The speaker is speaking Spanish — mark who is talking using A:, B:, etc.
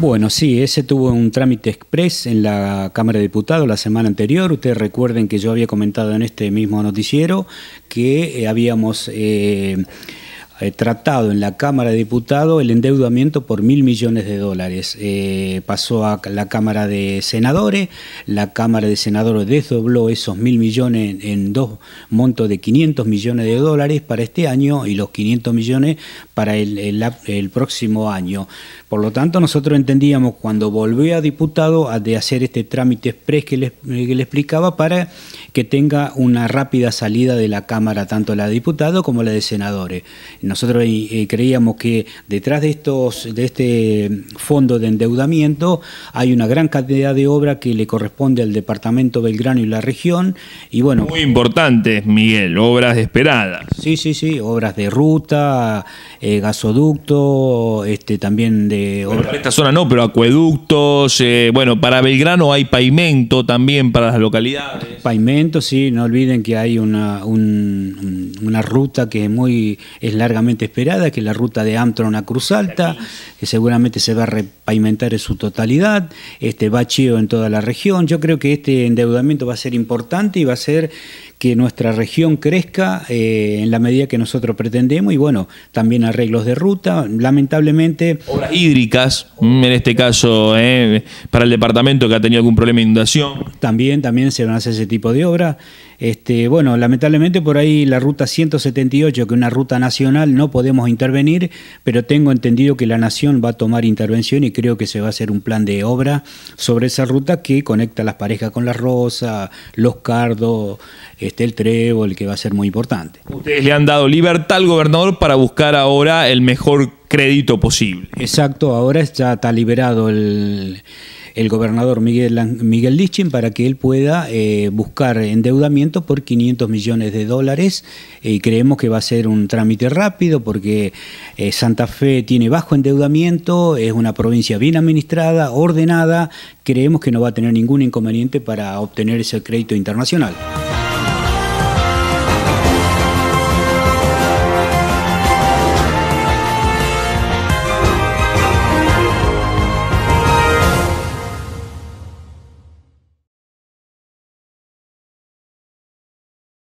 A: Bueno, sí, ese tuvo un trámite express en la Cámara de Diputados la semana anterior. Ustedes recuerden que yo había comentado en este mismo noticiero que eh, habíamos... Eh, eh, tratado en la Cámara de Diputados el endeudamiento por mil millones de dólares. Eh, pasó a la Cámara de Senadores, la Cámara de Senadores desdobló esos mil millones en dos montos de 500 millones de dólares para este año y los 500 millones para el, próximo año. Por lo tanto, nosotros entendíamos cuando volvió a diputado de hacer este trámite express que le explicaba para que tenga una rápida salida de la Cámara, tanto la de diputados como la de senadores. Nosotros eh, eh, creíamos que detrás de, estos, de este fondo de endeudamiento hay una gran cantidad de obra que le corresponde al departamento Belgrano y la región. Y bueno,
B: Muy importante, Miguel, obras esperadas. Sí, sí, sí, obras
A: de ruta, eh, gasoducto, este, también de... obras.
B: esta zona no, pero acueductos, bueno, para Belgrano hay pavimento también para las localidades.
A: Pavimento sí, no olviden que hay una, una ruta que es, muy, es largamente esperada, que es la ruta de Amtron a Cruz Alta, que seguramente se va a repavimentar en su totalidad, este chido en toda la región. Yo creo que este endeudamiento va a ser importante y va a ser que nuestra región crezca eh, en la medida que nosotros pretendemos y bueno, también arreglos de ruta, lamentablemente.
B: Obras hídricas, mm, en este caso eh, para el departamento que ha tenido algún problema de inundación. También, también se van a
A: hacer ese tipo de obras. Este, bueno, lamentablemente por ahí la ruta 178, que es una ruta nacional, no podemos intervenir, pero tengo entendido que la Nación va a tomar intervención y creo que se va a hacer un plan de obra sobre esa ruta que conecta las parejas con las Rosas, Los Cardos, este, el Trébol, que va a ser muy importante.
B: Ustedes le han dado libertad al gobernador para buscar ahora el mejor crédito posible. Exacto, ahora ya está
A: liberado el el gobernador Miguel, Miguel Lichin para que él pueda eh, buscar endeudamiento por 500 millones de dólares eh, y creemos que va a ser un trámite rápido porque eh, Santa Fe tiene bajo endeudamiento, es una provincia bien administrada, ordenada, creemos que no va a tener ningún inconveniente para obtener ese crédito internacional.